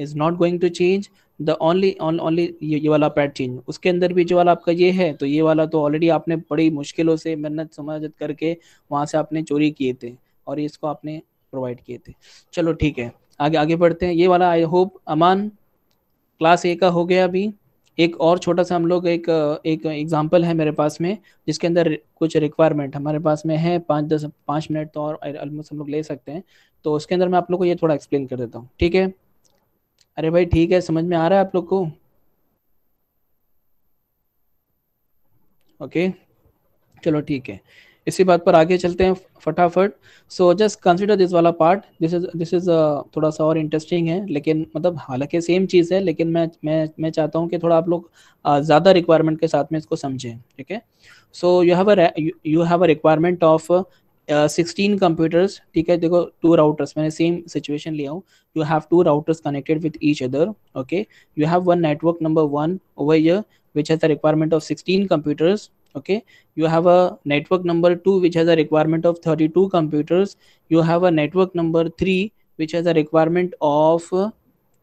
is not going to change the only only ये वाला पैड चेंज उसके अंदर भी जो वाला आपका ये है तो ये वाला तो ऑलरेडी आपने बड़ी मुश्किलों से मेहनत समझ करके वहाँ से आपने चोरी किए थे और इसको आपने प्रोवाइड किए थे चलो ठीक है आगे आगे बढ़ते हैं ये वाला I hope Aman class A का हो गया अभी एक और छोटा सा हम लोग एक एक एग्जांपल है मेरे पास में जिसके अंदर कुछ रिक्वायरमेंट हमारे पास में है पाँच दस पाँच मिनट तो और ऑलमोस्ट हम लोग ले सकते हैं तो उसके अंदर मैं आप लोग को ये थोड़ा एक्सप्लेन कर देता हूँ ठीक है अरे भाई ठीक है समझ में आ रहा है आप लोग को ओके चलो ठीक है इसी बात पर आगे चलते हैं फटाफट सो जस्ट कंसिडर दिस वाला part this is this is थोड़ा सा और इंटरेस्टिंग है लेकिन मतलब हालांकि सेम चीज़ है लेकिन मैं मैं मैं चाहता हूँ कि थोड़ा आप लोग uh, ज़्यादा रिक्वायरमेंट के साथ में इसको समझें ठीक है so you have you have a requirement of sixteen computers ठीक है देखो टू राउटर्स मैंने सेम सिचुएशन लिया हूँ you have two routers connected with each other okay you have one network number one over here which has the requirement of sixteen computers okay you have a network number 2 which has a requirement of 32 computers you have a network number 3 which has a requirement of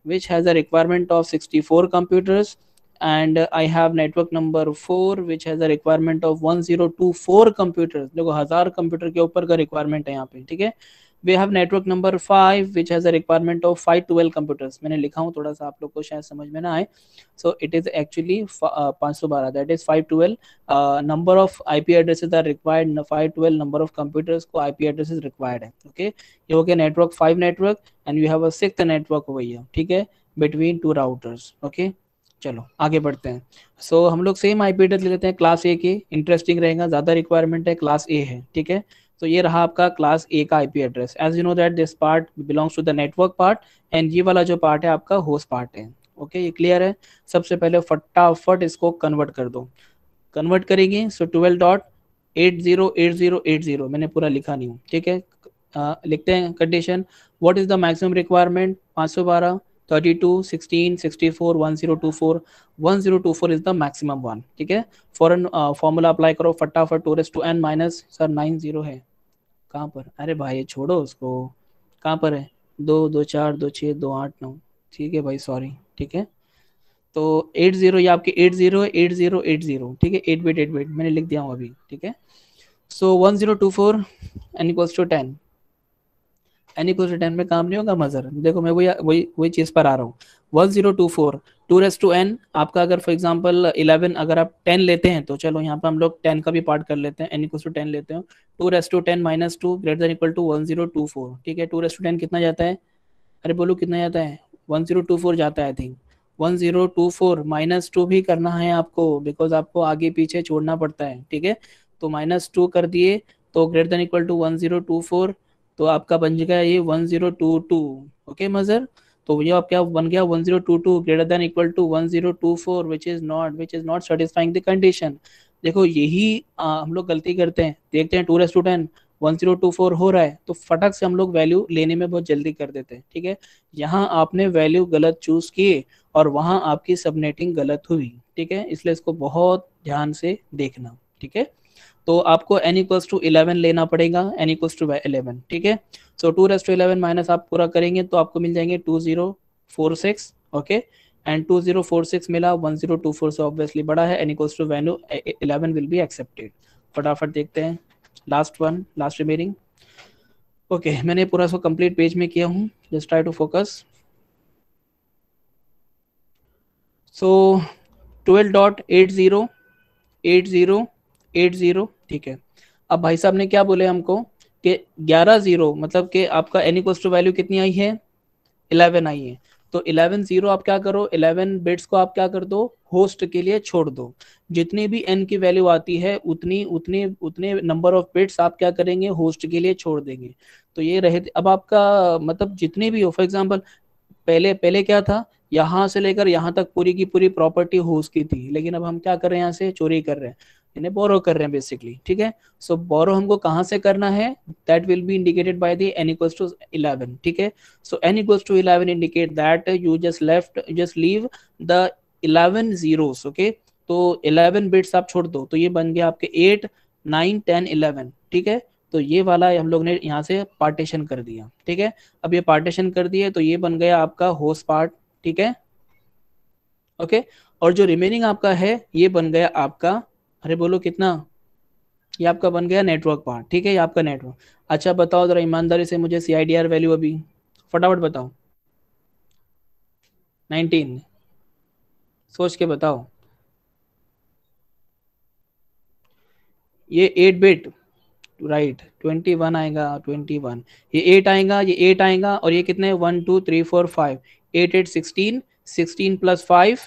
which has a requirement of 64 computers and uh, i have network number 4 which has a requirement of 1024 computers dekho 1000 computer ke upar ka requirement hai yahan pe theek hai we have network number five which has a requirement of five twelve computers मैंने लिखा हूँ थोड़ा सा आप लोग को शायद समझ में ना आए सो इट इज़ एक्चुअली पाँच सौ बारह that is five twelve number of I P addresses are required five twelve number of computers को आई पी एड्रेसेज रिक्वायर्ड है ओके ये हो गया a five network and you have a six network हो गई चलो आगे बढ़ते हैं सो so, हम लोग सेम आई पी एड्रेस ले लेते हैं क्लास ए के इंटरेस्टिंग रहेगा ज़्यादा रिक्वायरमेंट है क्लास ए है ठीक है तो ये रहा आपका क्लास ए का IP address as you know that this part belongs to the network part and ये वाला जो पार्ट है आपका होस्ट पार्ट है ओके ये क्लियर है सबसे पहले फटाफट इसको कन्वर्ट कर दो कन्वर्ट करेंगे so twelve dot eight zero eight zero eight zero मैंने पूरा लिखा नहीं हूँ ठीक है लिखते हैं condition what is the maximum requirement पाँच सौ बारह 32, 16, 64, 1024, 1024 इज द मैक्सिमम वन ठीक है फॉरन फॉर्मूला अप्लाई करो फटाफट two raise to N minus sir nine zero है कहाँ पर अरे भाई छोड़ो उसको कहाँ पर है दो दो चार दो छः दो आठ नौ ठीक है भाई सॉरी ठीक है तो एट जीरो ये आपके eight zero eight zero eight zero ठीक है एट बेट एट बेट मैंने लिख दिया हूँ अभी ठीक है so one zero two four N equals to ten N equal to ten में काम नहीं होगा मजर देखो मैं वही वही वही चीज़ पर आ रहा हूँ one zero two four two raise to N आपका अगर फॉर एग्जाम्पल इलेवन अगर आप टेन लेते हैं तो चलो यहाँ पे हम लोग टेन का भी पार्ट कर लेते हैं एन इक्वल टू टेन लेते हैं two raise to ten minus two greater than equal to one zero two four ठीक है टू रेस टू टेन कितना जाता है अरे बोलो कितना जाता है वन जीरो टू फोर जाता है I think one zero two four minus two भी करना है आपको बिकॉज आपको आगे पीछे छोड़ना पड़ता है ठीक है तो माइनस टू कर दिए तो greater than equal to one zero two four तो आपका बन जाएगा ये one zero two two okay मजर तो ये आपका बन गया one zero two two greater than equal to one zero two four which is not which is not satisfying the condition देखो यही हम लोग गलती करते हैं देखते हैं two raise to ten one zero two four हो रहा है तो फटक से हम लोग वैल्यू लेने में बहुत जल्दी कर देते हैं ठीक है यहाँ आपने वैल्यू गलत चूज किए और वहाँ आपकी सबनेटिंग गलत हुई ठीक है इसलिए इसको बहुत ध्यान से देखना ठीक है तो आपको एन इक्वल्स टू इलेवन लेना पड़ेगा एन इक्वल्स टू इलेवन ठीक है so two raise to eleven minus आप पूरा करेंगे तो आपको मिल जाएंगे two zero four six okay and two zero four six मिला वन जीरो टू फोर से ऑब्वियसली बड़ा है N equals to value eleven will be accepted फटाफट देखते हैं last one last remaining okay मैंने पूरा सो कंप्लीट पेज में किया हूँ just try to focus so twelve dot eight zero eight zero eight zero ठीक है अब भाई साहब ने क्या बोले हमको कि ग्यारह जीरो मतलब कि आपका एनी कोस्ट वैल्यू कितनी आई है इलेवन आई है तो इलेवन जीरो आप क्या करो इलेवन बिट्स को आप क्या कर दो होस्ट के लिए छोड़ दो जितनी भी एन की वैल्यू आती है उतनी उतनी उतने नंबर ऑफ बिट्स आप क्या करेंगे होस्ट के लिए छोड़ देंगे तो ये रहे अब आपका मतलब जितनी भी हो फॉर एग्जाम्पल पहले पहले क्या था यहाँ से लेकर यहाँ तक पूरी की पूरी प्रॉपर्टी होस्ट की थी लेकिन अब हम क्या कर रहे हैं यहाँ से चोरी कर रहे हैं यानी बोरो कर रहे हैं बेसिकली ठीक है सो so, बोरो हमको कहाँ से करना है that will be indicated by the N equals to eleven ठीक है so N equals to eleven indicate that you just left just leave the eleven zeros okay तो इलेवन बिट्स आप छोड़ दो तो ये बन गया आपके एट नाइन टेन इलेवन ठीक है तो ये वाला हम लोग ने यहाँ से पार्टीशन कर दिया ठीक है अब ये पार्टीशन कर दिए तो ये बन गया आपका होस्ट पार्ट ठीक है ओके और जो रिमेनिंग आपका है ये बन गया आपका अरे बोलो कितना ये आपका बन गया नेटवर्क पार्ट ठीक है ये आपका नेटवर्क अच्छा बताओ जरा ईमानदारी से मुझे सी आई वैल्यू अभी फटाफट बताओ नाइनटीन सोच के बताओ ये eight bit right twenty one आएगा ट्वेंटी वन ये एट आएगा ये एट आएगा और ये कितने one two three four five eight eight sixteen sixteen plus five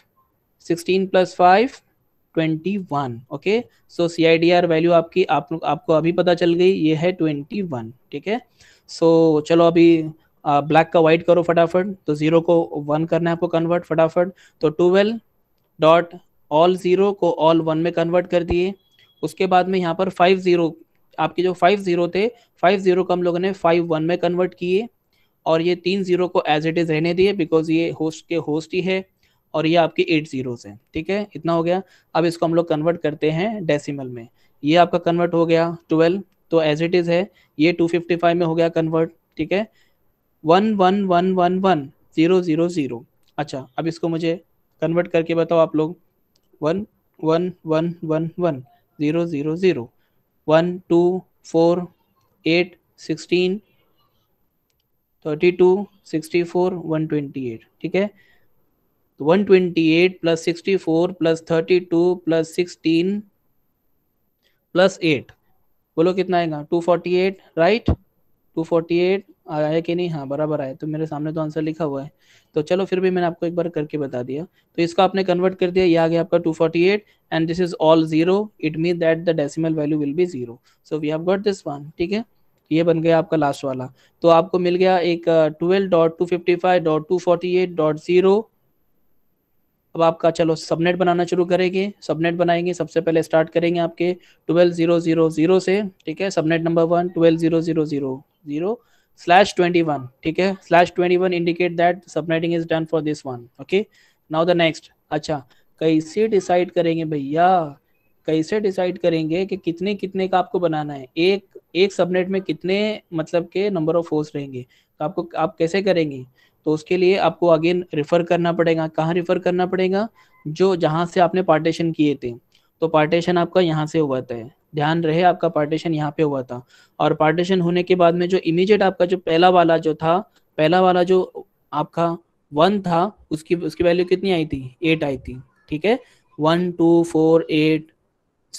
sixteen plus five twenty one okay so C I D R value आपकी आप आपको अभी पता चल गई ये है ट्वेंटी वन ठीक है सो so, चलो अभी ब्लैक uh, का वाइट करो फटाफट तो जीरो को वन करना है आपको कन्वर्ट फटाफट तो ट्वेल्व डॉट ऑल जीरो को ऑल वन में कन्वर्ट कर दिए उसके बाद में यहाँ पर फाइव जीरो आपके जो फाइव जीरो थे फाइव जीरो को हम लोगों ने फाइव वन में कन्वर्ट किए और ये तीन जीरो को एज इट इज रहने दिए बिकॉज ये होस्ट के होस्ट ही है और ये आपके एट जीरोस हैं ठीक है इतना हो गया अब इसको हम लोग कन्वर्ट करते हैं डेसिमल में ये आपका कन्वर्ट हो गया ट्वेल्व तो एज इट इज़ है ये टू फिफ्टी फाइव में हो गया कन्वर्ट ठीक है one one one one one zero zero zero अच्छा अब इसको मुझे कन्वर्ट करके बताओ आप लोग one one one one one zero zero zero one two four eight sixteen thirty two sixty four one twenty eight ठीक है तो 128 प्लस 64 प्लस 32 प्लस 16 प्लस 8 बोलो कितना आएगा 248 राइट 248 आया कि नहीं हाँ बराबर आया तो मेरे सामने तो आंसर लिखा हुआ है तो चलो फिर भी मैंने आपको एक बार करके बता दिया तो इसको आपने कन्वर्ट कर दिया ये आ गया आपका 248 and this is all zero it mean that the decimal value will be zero so we have got this one ठीक है ये बन गया आपका लास्ट वाला तो आपको मिल गया एक twelve dot two fifty five dot two forty eight dot zero अब आपका चलो सबनेट बनाना शुरू करेंगे सबनेट बनाएंगे सबसे पहले स्टार्ट करेंगे आपके ट्वेल्व जीरो जीरो जीरो से ठीक है subnet number one twelve zero zero zero zero slash twenty one ठीक है slash twenty one indicate that subnetting is done for this one okay now the next अच्छा कैसे decide करेंगे भैया कैसे डिसाइड करेंगे कि कितने कितने का आपको बनाना है एक एक सबनेट में कितने मतलब के नंबर ऑफ फोर्स रहेंगे तो आपको आप कैसे करेंगे तो उसके लिए आपको अगेन रिफर करना पड़ेगा कहाँ रिफर करना पड़ेगा जो जहाँ से आपने पार्टीशन किए थे तो पार्टीशन आपका यहाँ से हुआ था ध्यान रहे आपका पार्टीशन यहाँ पे हुआ था और पार्टीशन होने के बाद में जो इमीजिएट आपका जो पहला वाला जो था पहला वाला जो आपका वन था उसकी उसकी वैल्यू कितनी आई थी एट आई थी ठीक है one two four eight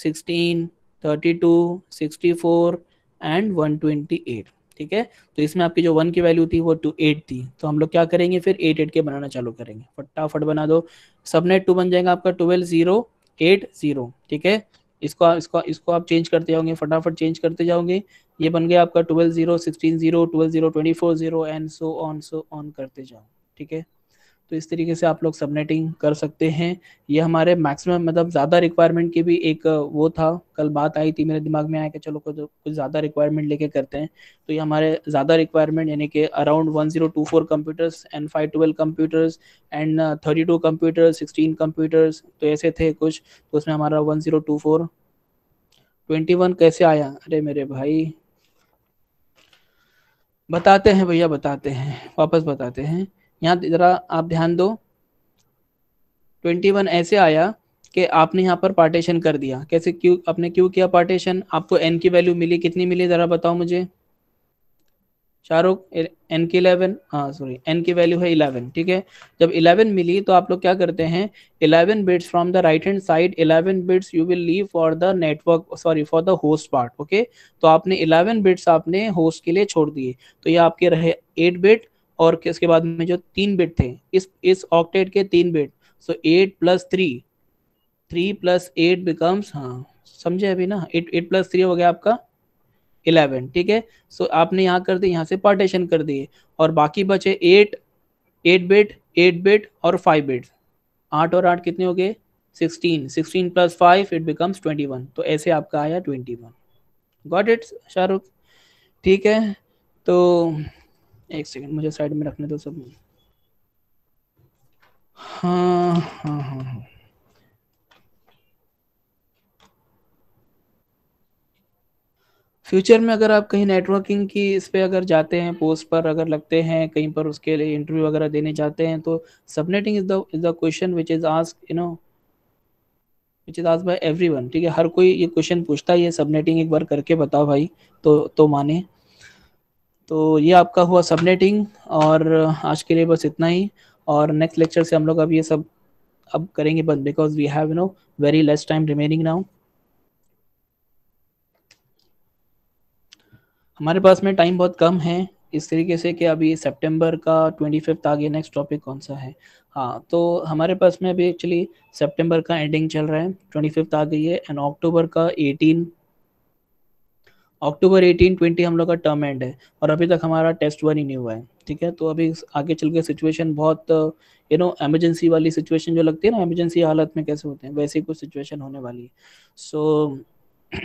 sixteen thirty two sixty four and one twenty eight ठीक है तो इसमें आपकी जो वन की वैल्यू थी वो टू एट थी तो हम लोग क्या करेंगे फिर एट एट के बनाना चालू करेंगे फटाफट बना दो सबनेट टू बन जाएगा आपका ट्वेल्व जीरो एट जीरो ठीक है इसको इसको इसको आप चेंज करते जाओगे फटाफट चेंज करते जाओगे ये बन गया आपका twelve zero sixteen zero twelve zero twenty four zero and so on so on करते जाओ ठीक है तो इस तरीके से आप लोग सबनेटिंग कर सकते हैं ये हमारे मैक्सिमम मतलब ज़्यादा रिक्वायरमेंट की भी एक वो था कल बात आई थी मेरे दिमाग में आया कि चलो कुछ कुछ ज़्यादा रिक्वायरमेंट लेके करते हैं तो ये हमारे ज़्यादा रिक्वायरमेंट यानी कि around one zero two four computers and five twelve computers and thirty two computers sixteen computers तो ऐसे थे कुछ तो उसमें हमारा one zero two four twenty one कैसे आया अरे मेरे भाई बताते हैं भैया बताते हैं वापस बताते हैं यहाँ जरा आप ध्यान दो 21 ऐसे आया कि आपने यहाँ पर पार्टीशन कर दिया कैसे क्यों आपने क्यों किया पार्टीशन आपको एन की वैल्यू मिली कितनी मिली ज़रा बताओ मुझे शाहरुख एन की इलेवन हाँ सॉरी एन की वैल्यू है इलेवन ठीक है जब इलेवन मिली तो आप लोग क्या करते हैं eleven bits from the right hand side eleven bits you will leave for the network sorry for the host part okay तो आपने इलेवन बिट्स आपने होस्ट के लिए छोड़ दिए तो ये आपके रहे एट बिट और इसके बाद में जो तीन बिट थे इस इस ऑक्टेट के तीन bit so eight plus three three plus eight becomes हाँ समझे अभी ना एट एट प्लस थ्री हो गया आपका इलेवन ठीक है सो आपने यहाँ कर दिए यहाँ से पार्टीशन कर दिए और बाकी बचे eight eight bit eight bit और फाइव बिट आठ और आठ कितने हो गए sixteen sixteen plus five it becomes twenty one तो ऐसे आपका आया twenty one got it's Shahrukh ठीक है तो एक सेकंड मुझे साइड में रखने दो सब हाँ हाँ हाँ हाँ फ्यूचर में अगर आप कहीं नेटवर्किंग की इस पर अगर जाते हैं पोस्ट पर अगर लगते हैं कहीं पर उसके लिए इंटरव्यू वगैरह देने जाते हैं तो subnetting is the is the question which is ask you know which is ask by everyone ठीक है हर कोई ये क्वेश्चन पूछता है ये सबनेटिंग एक बार करके बताओ भाई तो तो माने तो ये आपका हुआ सबनेटिंग और आज के लिए बस इतना ही और नेक्स्ट लेक्चर से हम लोग अब ये सब अब करेंगे बस because we have you know very less time remaining now हमारे पास में टाइम बहुत कम है इस तरीके से कि अभी सितंबर का ट्वेंटी फिफ्थ आगे नेक्स्ट टॉपिक कौन सा है हाँ तो हमारे पास में अभी एक्चुअली सितंबर का एंडिंग चल रहा है ट्वेंटी फिफ्थ आ गई है एंड अक्टूबर का एटीन अक्टूबर एटीन ट्वेंटी हम लोग का टर्म एंड है और अभी तक हमारा टेस्ट वन ही नहीं हुआ है ठीक है तो अभी आगे चल के सिचुएशन बहुत यू नो एमरजेंसी वाली सिचुएशन जो लगती है ना एमरजेंसी हालत में कैसे होते हैं वैसे ही कुछ सिचुएशन होने वाली है सो so,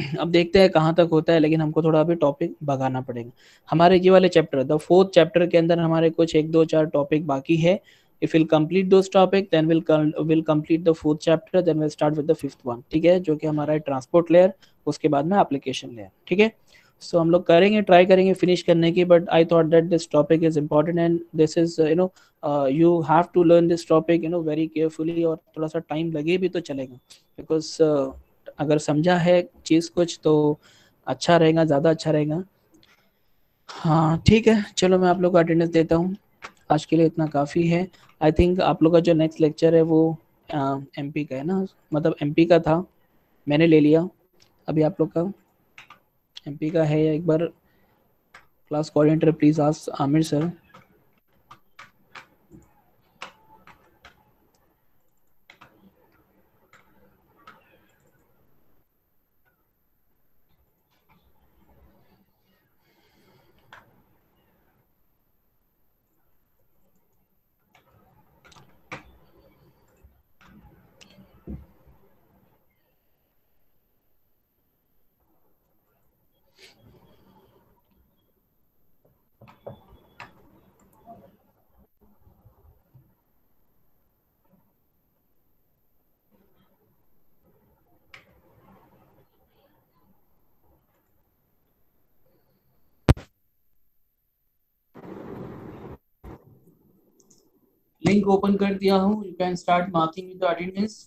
अब देखते हैं कहाँ तक होता है लेकिन हमको थोड़ा अभी टॉपिक भगाना पड़ेगा हमारे ये वाले चैप्टर द फोर्थ चैप्टर के अंदर हमारे कुछ एक दो चार टॉपिक बाकी है if will complete those topic then will will complete the fourth chapter then will start with the fifth one ठीक है जो कि हमारा ट्रांसपोर्ट लेयर उसके बाद में एप्लीकेशन लेयर ठीक है सो हम लोग करेंगे ट्राई करेंगे फिनिश करने की but I thought that this topic is important and this is you know you have to learn this topic you know very carefully और थोड़ा सा टाइम लगे भी तो चलेगा बिकॉज uh, अगर समझा है चीज़ कुछ तो अच्छा रहेगा ज़्यादा अच्छा रहेगा हाँ ठीक है चलो मैं आप लोग का अटेंडेंस देता हूँ आज के लिए इतना काफ़ी है आई थिंक आप लोग का जो नेक्स्ट लेक्चर है वो एम uh, का है ना मतलब एम का था मैंने ले लिया अभी आप लोग का एमपी का है एक बार क्लास कोऑर्डिनेटर प्लीज आज आमिर सर लिंक ओपन कर दिया हूँ you can start marking with attendance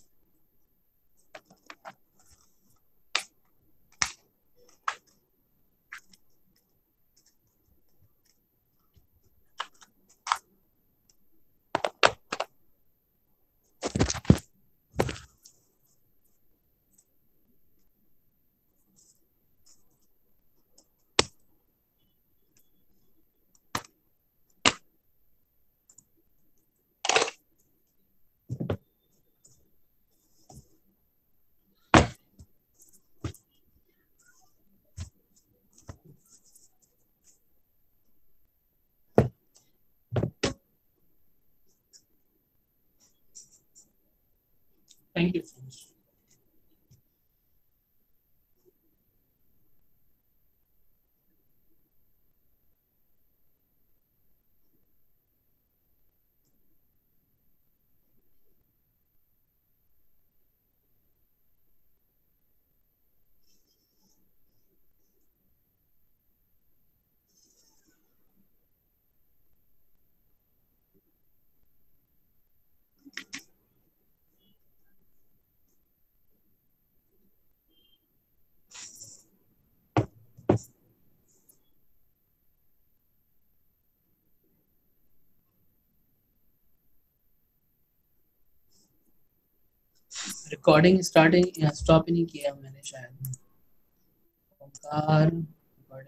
Thank you recording starting stop ही नहीं किया मैंने शायद